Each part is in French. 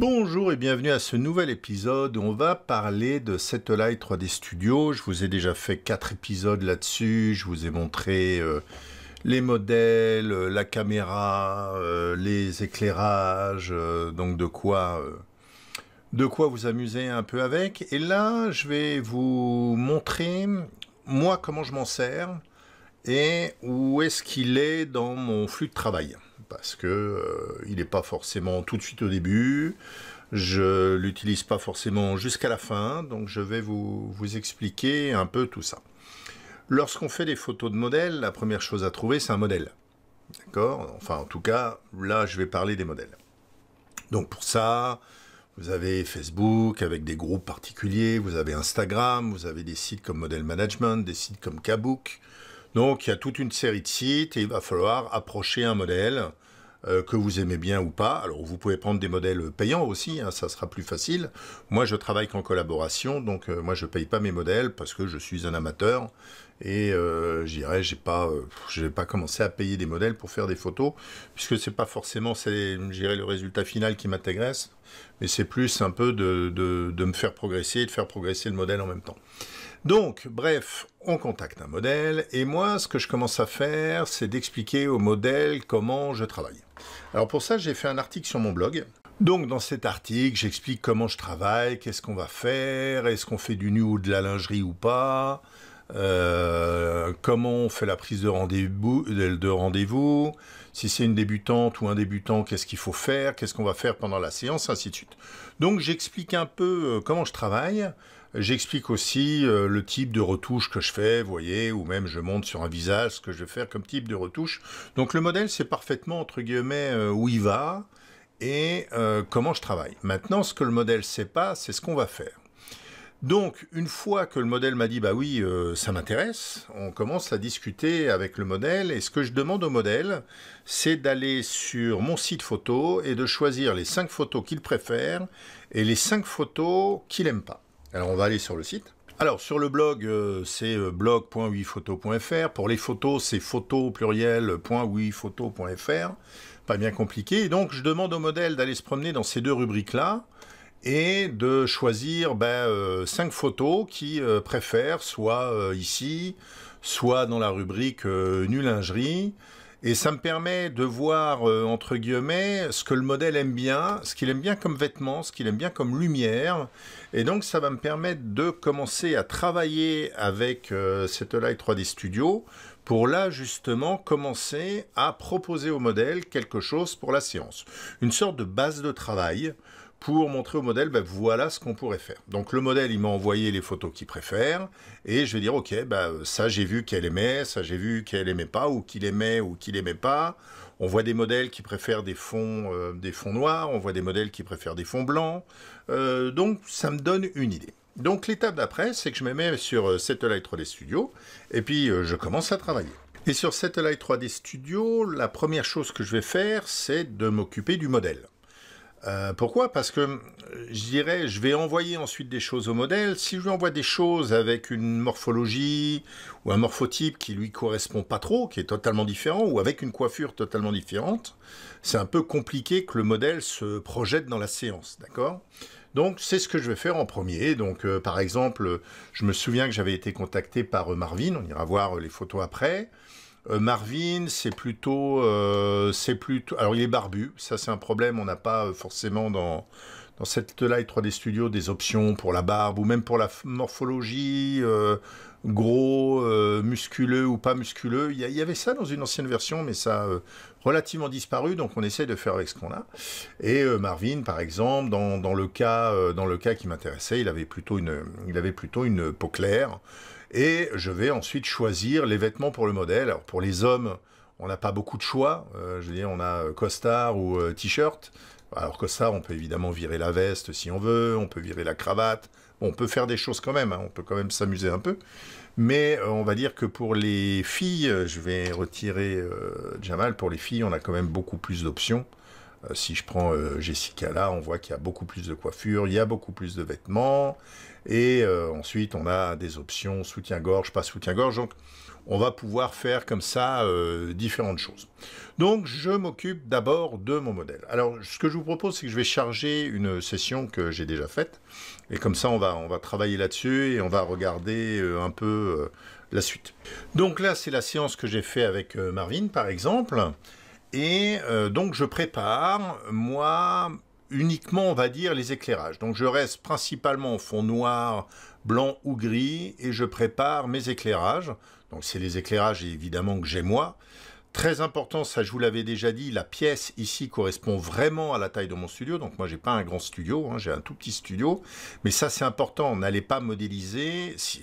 Bonjour et bienvenue à ce nouvel épisode. On va parler de Satellite 3D Studio. Je vous ai déjà fait quatre épisodes là-dessus. Je vous ai montré euh, les modèles, euh, la caméra, euh, les éclairages, donc de quoi de quoi vous amuser un peu avec. Et là, je vais vous montrer, moi, comment je m'en sers et où est-ce qu'il est dans mon flux de travail parce que euh, il n'est pas forcément tout de suite au début, je l'utilise pas forcément jusqu'à la fin, donc je vais vous, vous expliquer un peu tout ça. Lorsqu'on fait des photos de modèles, la première chose à trouver, c'est un modèle. D'accord Enfin, en tout cas, là, je vais parler des modèles. Donc pour ça, vous avez Facebook avec des groupes particuliers, vous avez Instagram, vous avez des sites comme Model Management, des sites comme Kabook, donc il y a toute une série de sites et il va falloir approcher un modèle euh, que vous aimez bien ou pas. Alors vous pouvez prendre des modèles payants aussi, hein, ça sera plus facile. Moi je travaille qu'en collaboration, donc euh, moi je ne paye pas mes modèles parce que je suis un amateur et euh, je dirais j'ai pas pas commencé à payer des modèles pour faire des photos puisque ce n'est pas forcément le résultat final qui m'intéresse mais c'est plus un peu de, de me faire progresser et de faire progresser le modèle en même temps donc, bref, on contacte un modèle, et moi, ce que je commence à faire, c'est d'expliquer au modèle comment je travaille. Alors pour ça, j'ai fait un article sur mon blog. Donc dans cet article, j'explique comment je travaille, qu'est-ce qu'on va faire, est-ce qu'on fait du nu ou de la lingerie ou pas, euh, comment on fait la prise de rendez-vous, de rendez-vous si c'est une débutante ou un débutant, qu'est-ce qu'il faut faire, qu'est-ce qu'on va faire pendant la séance, ainsi de suite. Donc j'explique un peu euh, comment je travaille, J'explique aussi euh, le type de retouche que je fais, vous voyez, ou même je monte sur un visage ce que je vais faire comme type de retouche. Donc le modèle, sait parfaitement, entre guillemets, euh, où il va et euh, comment je travaille. Maintenant, ce que le modèle ne sait pas, c'est ce qu'on va faire. Donc, une fois que le modèle m'a dit, bah oui, ça m'intéresse, on commence à discuter avec le modèle, et ce que je demande au modèle, c'est d'aller sur mon site photo et de choisir les 5 photos qu'il préfère et les 5 photos qu'il n'aime pas. Alors on va aller sur le site. Alors sur le blog, euh, c'est euh, photofr Pour les photos, c'est photo euh, photofr Pas bien compliqué. donc je demande au modèle d'aller se promener dans ces deux rubriques-là et de choisir ben, cinq photos qui préfère, préfèrent, soit ici, soit dans la rubrique nulingerie, lingerie, et ça me permet de voir, euh, entre guillemets, ce que le modèle aime bien, ce qu'il aime bien comme vêtements, ce qu'il aime bien comme lumière. Et donc, ça va me permettre de commencer à travailler avec euh, cette Light 3D Studio pour là, justement, commencer à proposer au modèle quelque chose pour la séance. Une sorte de base de travail pour montrer au modèle, ben, voilà ce qu'on pourrait faire. Donc le modèle, il m'a envoyé les photos qu'il préfère, et je vais dire, ok, ben, ça j'ai vu qu'elle aimait, ça j'ai vu qu'elle aimait pas, ou qu'il aimait, ou qu'il aimait pas. On voit des modèles qui préfèrent des fonds, euh, noirs, on voit des modèles qui préfèrent des fonds blancs. Euh, donc ça me donne une idée. Donc l'étape d'après, c'est que je me mets sur euh, Satellite 3D Studio, et puis je commence à travailler. Et sur Satellite 3D Studio, la première chose que je vais faire, c'est de m'occuper du modèle. Euh, pourquoi Parce que euh, je dirais, je vais envoyer ensuite des choses au modèle. Si je lui envoie des choses avec une morphologie ou un morphotype qui lui correspond pas trop, qui est totalement différent, ou avec une coiffure totalement différente, c'est un peu compliqué que le modèle se projette dans la séance, d'accord donc c'est ce que je vais faire en premier. Donc euh, par exemple, je me souviens que j'avais été contacté par Marvin, on ira voir les photos après. Euh, Marvin, c'est plutôt, euh, c'est plutôt... Alors il est barbu, ça c'est un problème, on n'a pas euh, forcément dans, dans cette Light 3D Studio des options pour la barbe ou même pour la morphologie, gros, musculeux ou pas musculeux. Il y, avait ça dans une ancienne version, mais ça a relativement disparu, donc on essaie de faire avec ce qu'on a. Et Marvin, par exemple, dans, le cas, dans le cas qui m'intéressait, il avait plutôt une, il avait plutôt une peau claire. Et je vais ensuite choisir les vêtements pour le modèle. Alors pour les hommes, on n'a pas beaucoup de choix. Euh, je veux dire, on a euh, costard ou euh, t-shirt. Alors costard, on peut évidemment virer la veste si on veut, on peut virer la cravate. on peut faire des choses quand même, hein. on peut quand même s'amuser un peu. Mais on va dire que pour les filles, je vais retirer Jamal, pour les filles, on a quand même beaucoup plus d'options. Euh, si je prends euh, Jessica là, on voit qu'il y a beaucoup plus de coiffure, il y a beaucoup plus de vêtements. Et euh, ensuite, on a des options soutien-gorge, pas soutien-gorge. Donc, on va pouvoir faire comme ça différentes choses. Donc je m'occupe d'abord de mon modèle. Alors ce que je vous propose, c'est que je vais charger une session que j'ai déjà faite, et comme ça on va, on va travailler là-dessus et on va regarder un peu la suite. Donc là c'est la séance que j'ai fait avec Marvin par exemple. Et euh, donc je prépare, moi, uniquement, on va dire, les éclairages. Donc je reste principalement au fond noir, blanc ou gris, et je prépare mes éclairages. Donc c'est les éclairages évidemment que j'ai moi. Très important, ça je vous l'avais déjà dit, la pièce ici correspond vraiment à la taille de mon studio. Donc moi j'ai pas un grand studio, hein, j'ai un tout petit studio. Mais ça c'est important, n'allez pas modéliser. Si,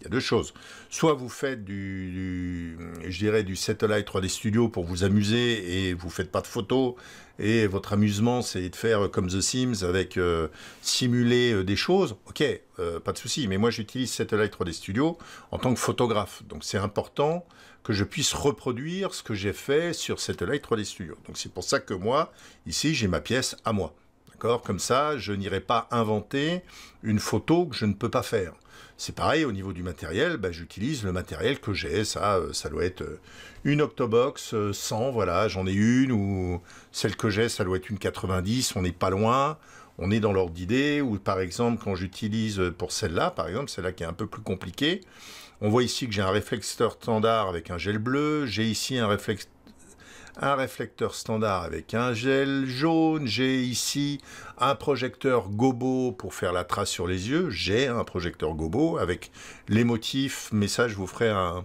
il y a deux choses. Soit vous faites du, je dirais, du satellite 3D studio pour vous amuser et vous faites pas de photos et votre amusement c'est de faire comme The Sims avec euh, simuler euh, des choses. Ok, euh, pas de souci. Mais moi j'utilise satellite 3D studio en tant que photographe. Donc c'est important que je puisse reproduire ce que j'ai fait sur satellite 3D studio. Donc c'est pour ça que moi ici j'ai ma pièce à moi. Comme ça, je n'irai pas inventer une photo que je ne peux pas faire. C'est pareil au niveau du matériel, bah, j'utilise le matériel que j'ai. Ça, euh, ça doit être euh, une Octobox 100, euh, voilà, j'en ai une, ou celle que j'ai, ça doit être une 90, on n'est pas loin, on est dans l'ordre d'idée. Ou par exemple, quand j'utilise pour celle-là, par exemple, celle-là qui est un peu plus compliquée, on voit ici que j'ai un réflexeur standard avec un gel bleu, j'ai ici un réflexeur un réflecteur standard avec un gel jaune, j'ai ici un projecteur gobo pour faire la trace sur les yeux, j'ai un projecteur gobo avec les motifs, mais ça je vous ferai un,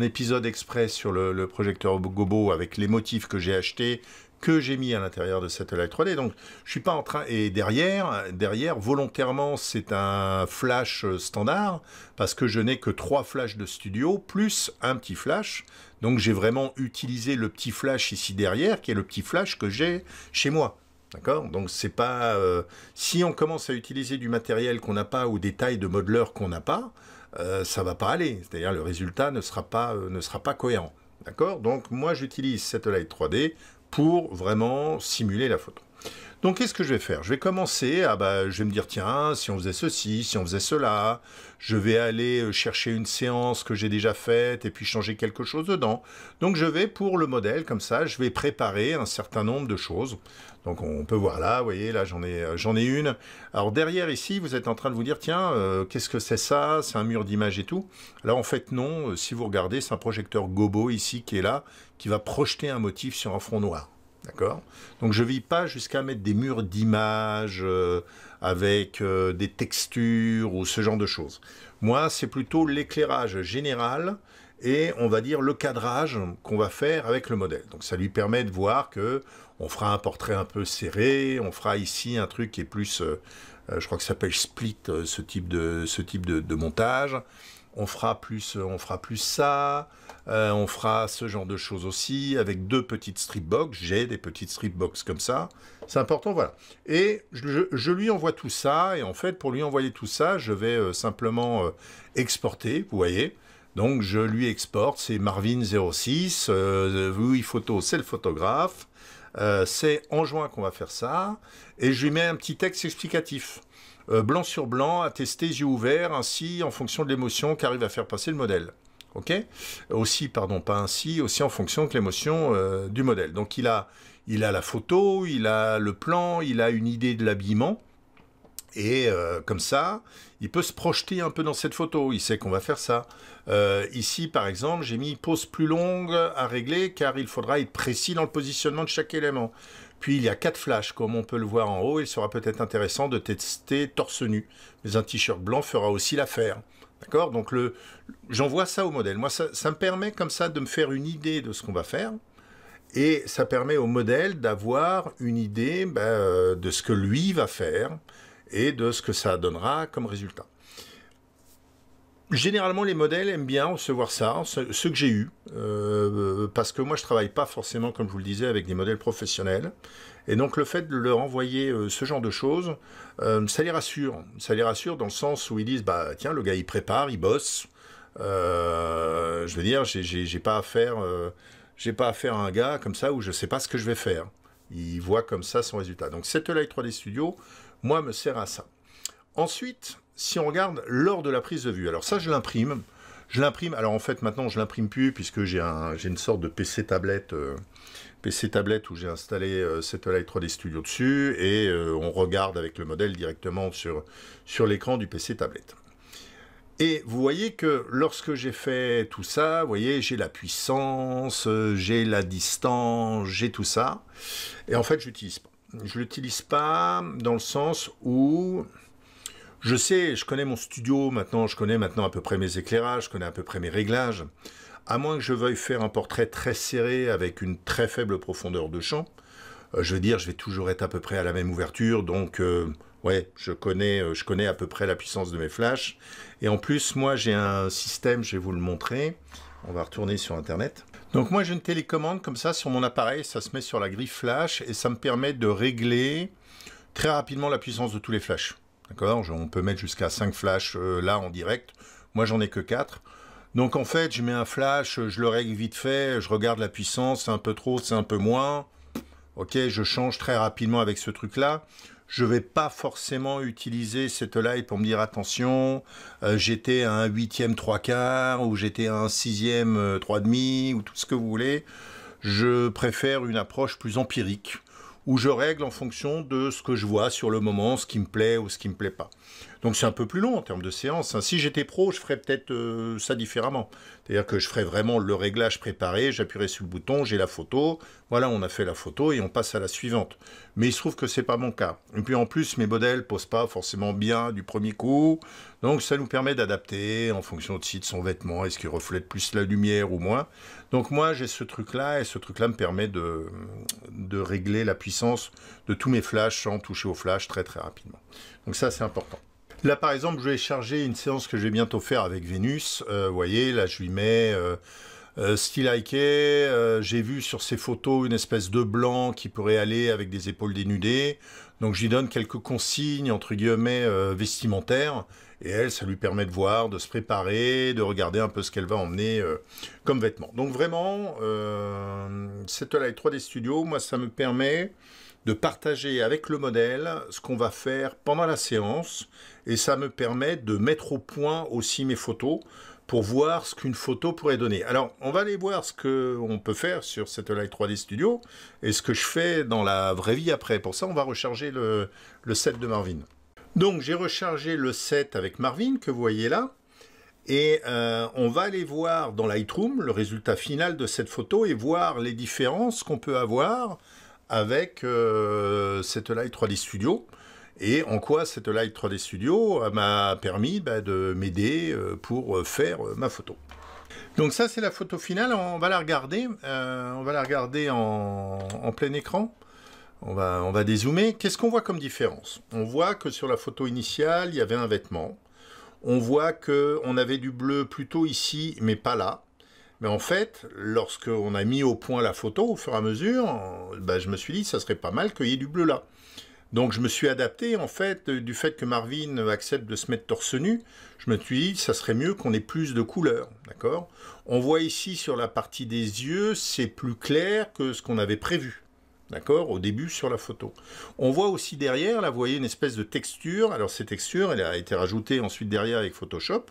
épisode exprès sur le, le projecteur gobo avec les motifs que j'ai achetés, que j'ai mis à l'intérieur de cette live 3D. Donc, je suis pas en train. Et derrière, derrière, volontairement, c'est un flash euh, standard parce que je n'ai que trois flashs de studio plus un petit flash. Donc, j'ai vraiment utilisé le petit flash ici derrière, qui est le petit flash que j'ai chez moi. D'accord Donc c'est pas euh, si on commence à utiliser du matériel qu'on n'a pas ou des tailles de modeleur qu'on n'a pas, ça euh, ça va pas aller. C'est-à-dire le résultat ne sera pas ne sera pas cohérent. D'accord Donc moi j'utilise cette light 3D pour vraiment simuler la photo. Donc qu'est-ce que je vais faire Je vais commencer à, bah, je vais me dire, tiens, si on faisait ceci, si on faisait cela, je vais aller euh, chercher une séance que j'ai déjà faite et puis changer quelque chose dedans. Donc je vais pour le modèle, comme ça, je vais préparer un certain nombre de choses. Donc on peut voir là, vous voyez, là j'en ai, euh, une. Alors derrière ici, vous êtes en train de vous dire, tiens, euh, qu'est-ce que c'est ça C'est un mur d'image et tout. Là en fait non, si vous regardez, c'est un projecteur gobo ici qui est là, qui va projeter un motif sur un front noir. D'accord Donc je ne vis pas jusqu'à mettre des murs d'image euh, avec euh, des textures ou ce genre de choses. Moi, c'est plutôt l'éclairage général et on va dire le cadrage qu'on va faire avec le modèle. Donc ça lui permet de voir que on fera un portrait un peu serré, on fera ici un truc qui est plus, euh, je crois que ça s'appelle split, ce type de, ce type de, de montage. On fera plus, on fera plus ça. Euh, on fera ce genre de choses aussi avec deux petites strip box. J'ai des petites strip box comme ça. C'est important, voilà. Et je, lui envoie tout ça. Et en fait, pour lui envoyer tout ça, je vais euh, simplement euh, exporter, vous voyez. Donc, je lui exporte, c'est Marvin06, oui, photo, c'est le photographe. c'est en juin qu'on va faire ça. Et je lui mets un petit texte explicatif. blanc sur blanc, attesté, yeux ouverts, ainsi en fonction de l'émotion qu'arrive à faire passer le modèle ok Aussi, pardon, pas ainsi, aussi en fonction de l'émotion euh, du modèle. Donc il a, il a la photo, il a le plan, il a une idée de l'habillement. Et euh, comme ça, il peut se projeter un peu dans cette photo. Il sait qu'on va faire ça. Euh, ici, par exemple, j'ai mis pause plus longue à régler car il faudra être précis dans le positionnement de chaque élément. Puis il y a quatre flashs, comme on peut le voir en haut. Il sera peut-être intéressant de tester torse nu. Mais un t-shirt blanc fera aussi l'affaire. D'accord Donc le, j'envoie ça au modèle. Moi, ça, me permet comme ça de me faire une idée de ce qu'on va faire. Et ça permet au modèle d'avoir une idée ben, euh, de ce que lui va faire et de ce que ça donnera comme résultat généralement, les modèles aiment bien recevoir ça, ce, que j'ai eu, euh, parce que moi, je travaille pas forcément, comme je vous le disais, avec des modèles professionnels. Et donc, le fait de leur envoyer euh, ce genre de choses, euh, ça les rassure. Ça les rassure dans le sens où ils disent, bah tiens, le gars, il prépare, il bosse. je veux dire, j'ai pas à faire, j'ai pas à faire un gars comme ça où je sais pas ce que je vais faire. Il voit comme ça son résultat. Donc, cette Light 3D Studio, moi, me sert à ça. Ensuite, si on regarde lors de la prise de vue, alors ça je l'imprime, je l'imprime, alors en fait maintenant je l'imprime plus puisque j'ai un, une sorte de PC tablette, euh, PC tablette où j'ai installé cette euh, Satellite 3D Studio dessus et euh, on regarde avec le modèle directement sur, sur l'écran du PC tablette. Et vous voyez que lorsque j'ai fait tout ça, vous voyez, j'ai la puissance, j'ai la distance, j'ai tout ça. Et en fait, je l'utilise pas. Je l'utilise pas dans le sens où je sais, je connais mon studio maintenant, je connais maintenant à peu près mes éclairages, je connais à peu près mes réglages. À moins que je veuille faire un portrait très serré avec une très faible profondeur de champ, euh, je veux dire, je vais toujours être à peu près à la même ouverture, donc euh, ouais, je connais, euh, je connais à peu près la puissance de mes flashs. Et en plus, moi, j'ai un système, je vais vous le montrer. On va retourner sur Internet. Donc moi, j'ai une télécommande comme ça sur mon appareil, ça se met sur la grille flash et ça me permet de régler très rapidement la puissance de tous les flashs. On peut mettre jusqu'à 5 flashs euh, là en direct. Moi, j'en ai que 4. Donc en fait, je mets un flash, euh, je le règle vite fait, je regarde la puissance, c'est un peu trop, c'est un peu moins. Ok, je change très rapidement avec ce truc-là. Je ne vais pas forcément utiliser cette live pour me dire attention, euh, j'étais à un huitième trois quarts ou j'étais à un sixième trois demi ou tout ce que vous voulez. Je préfère une approche plus empirique où je règle en fonction de ce que je vois sur le moment, ce qui me plaît ou ce qui me plaît pas. Donc c'est un peu plus long en termes de séance. Hein. Si j'étais pro, je ferais peut-être euh, ça différemment. C'est-à-dire que je ferais vraiment le réglage préparé, j'appuierais sur le bouton, j'ai la photo, voilà, on a fait la photo et on passe à la suivante. Mais il se trouve que c'est pas mon cas. Et puis en plus, mes modèles posent pas forcément bien du premier coup, donc ça nous permet d'adapter en fonction aussi de son vêtement, est-ce qu'il reflète plus la lumière ou moins. Donc moi, j'ai ce truc-là et ce truc-là me permet de, de régler la puissance de tous mes flashs sans toucher au flash très très rapidement. Donc ça, c'est important. Là, par exemple, je vais charger une séance que je vais bientôt faire avec Vénus. Euh, vous voyez, là, je lui mets euh, euh, style euh, J'ai vu sur ses photos une espèce de blanc qui pourrait aller avec des épaules dénudées. Donc, j'y donne quelques consignes, entre guillemets, vestimentaires. Et elle, ça lui permet de voir, de se préparer, de regarder un peu ce qu'elle va emmener comme vêtements. Donc vraiment, cette Live 3D Studio, moi, ça me permet de partager avec le modèle ce qu'on va faire pendant la séance et ça me permet de mettre au point aussi mes photos pour voir ce qu'une photo pourrait donner. Alors, on va aller voir ce qu'on peut faire sur cette Light 3D Studio et ce que je fais dans la vraie vie après. Pour ça, on va recharger le, set de Marvin. Donc, j'ai rechargé le set avec Marvin que vous voyez là. Et euh, on va aller voir dans Lightroom le résultat final de cette photo et voir les différences qu'on peut avoir avec cette Light 3D Studio. Et en quoi cette Light 3D Studio euh, m'a permis bah, de m'aider euh, pour euh, faire ma photo. Donc ça c'est la photo finale, on va la regarder, on va la regarder en, plein écran. On va, on va dézoomer. Qu'est-ce qu'on voit comme différence On voit que sur la photo initiale, il y avait un vêtement. On voit qu'on avait du bleu plutôt ici, mais pas là. Mais en fait, lorsqu'on a mis au point la photo, au fur et à mesure, ben, je me suis dit, ça serait pas mal qu'il y ait du bleu là. Donc je me suis adapté, en fait, du fait que Marvin accepte de se mettre torse nu, je me suis dit, ça serait mieux qu'on ait plus de couleurs, d'accord On voit ici sur la partie des yeux, c'est plus clair que ce qu'on avait prévu, d'accord Au début sur la photo. On voit aussi derrière, là, vous voyez une espèce de texture. Alors cette texture, elle a été rajoutée ensuite derrière avec Photoshop.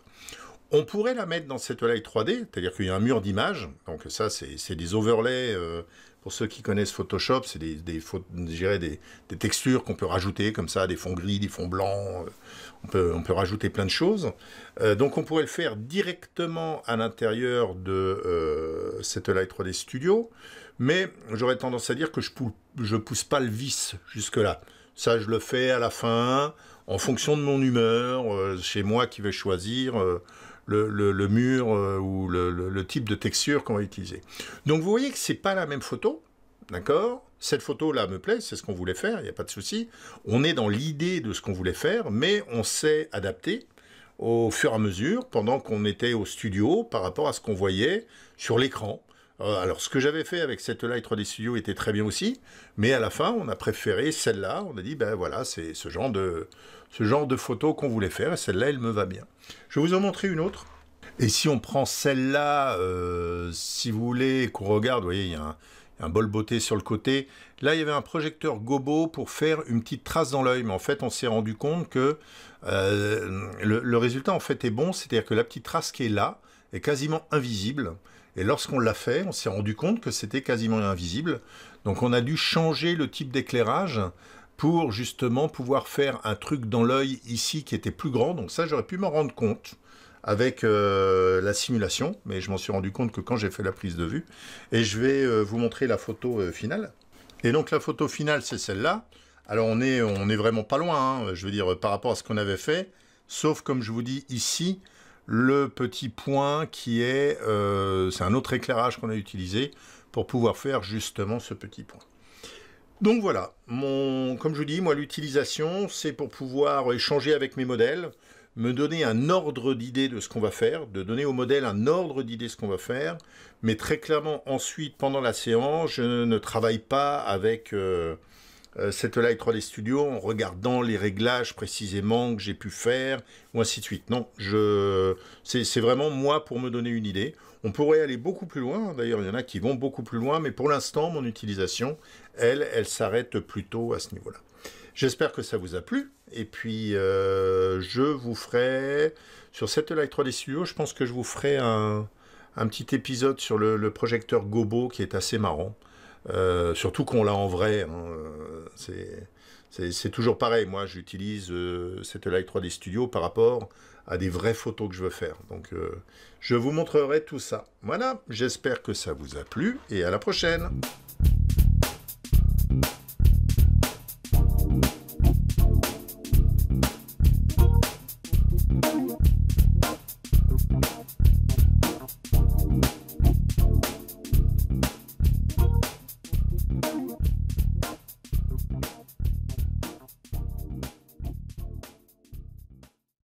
On pourrait la mettre dans cette light 3D, c'est-à-dire qu'il y a un mur d'image Donc ça, c'est des overlays. Euh, pour ceux qui connaissent Photoshop, c'est des, des, textures qu'on peut rajouter comme ça, des fonds gris, des fonds blancs. Euh, on peut, on peut rajouter plein de choses. Euh, donc on pourrait le faire directement à l'intérieur de cette light 3D Studio. Mais j'aurais tendance à dire que je ne pousse pas le vice jusque-là. Ça, je le fais à la fin, en fonction de mon humeur, chez moi qui vais choisir le, mur euh, ou le, type de texture qu'on va utiliser. Donc vous voyez que c'est pas la même photo, d'accord Cette photo-là me plaît, c'est ce qu'on voulait faire, il n'y a pas de souci. On est dans l'idée de ce qu'on voulait faire, mais on s'est adapté au fur et à mesure, pendant qu'on était au studio, par rapport à ce qu'on voyait sur l'écran. Euh, alors, ce que j'avais fait avec cette Light 3D Studio était très bien aussi, mais à la fin, on a préféré celle-là. On a dit, ben voilà, c'est ce genre de, ce genre de photo qu'on voulait faire, et celle-là, elle me va bien. Je vais vous en montrer une autre. Et si on prend celle-là, euh, si vous voulez, qu'on regarde, vous voyez, il y a un, bol beauté sur le côté. Là, il y avait un projecteur gobo pour faire une petite trace dans l'œil, mais en fait, on s'est rendu compte que euh, le, le, résultat en fait est bon, c'est-à-dire que la petite trace qui est là est quasiment invisible. Et lorsqu'on l'a fait, on s'est rendu compte que c'était quasiment invisible. Donc, on a dû changer le type d'éclairage pour justement pouvoir faire un truc dans l'œil ici qui était plus grand. Donc ça, j'aurais pu m'en rendre compte avec euh, la simulation, mais je m'en suis rendu compte que quand j'ai fait la prise de vue. Et je vais euh, vous montrer la photo euh, finale. Et donc la photo finale, c'est celle-là. Alors on est, on est vraiment pas loin, hein, je veux dire, par rapport à ce qu'on avait fait. Sauf, comme je vous dis, ici, le petit point qui est... c'est un autre éclairage qu'on a utilisé pour pouvoir faire justement ce petit point. Donc voilà, comme je vous dis, moi l'utilisation, c'est pour pouvoir échanger avec mes modèles, me donner un ordre d'idée de ce qu'on va faire, de donner au modèle un ordre d'idée de ce qu'on va faire, mais très clairement ensuite, pendant la séance, je ne travaille pas avec cette Light 3D Studio en regardant les réglages précisément que j'ai pu faire, ou ainsi de suite. Non, c'est vraiment moi pour me donner une idée. On pourrait aller beaucoup plus loin, d'ailleurs il y en a qui vont beaucoup plus loin, mais pour l'instant mon utilisation, elle, elle s'arrête plutôt à ce niveau-là. J'espère que ça vous a plu. Et puis, euh, je vous ferai, sur cette Live 3D Studio, je pense que je vous ferai un, petit épisode sur le, projecteur Gobo qui est assez marrant. Euh, surtout qu'on l'a en vrai. Hein. C'est toujours pareil. Moi, j'utilise euh, cette Live 3D Studio par rapport à des vraies photos que je veux faire. Donc, je vous montrerai tout ça. Voilà, j'espère que ça vous a plu et à la prochaine. thank you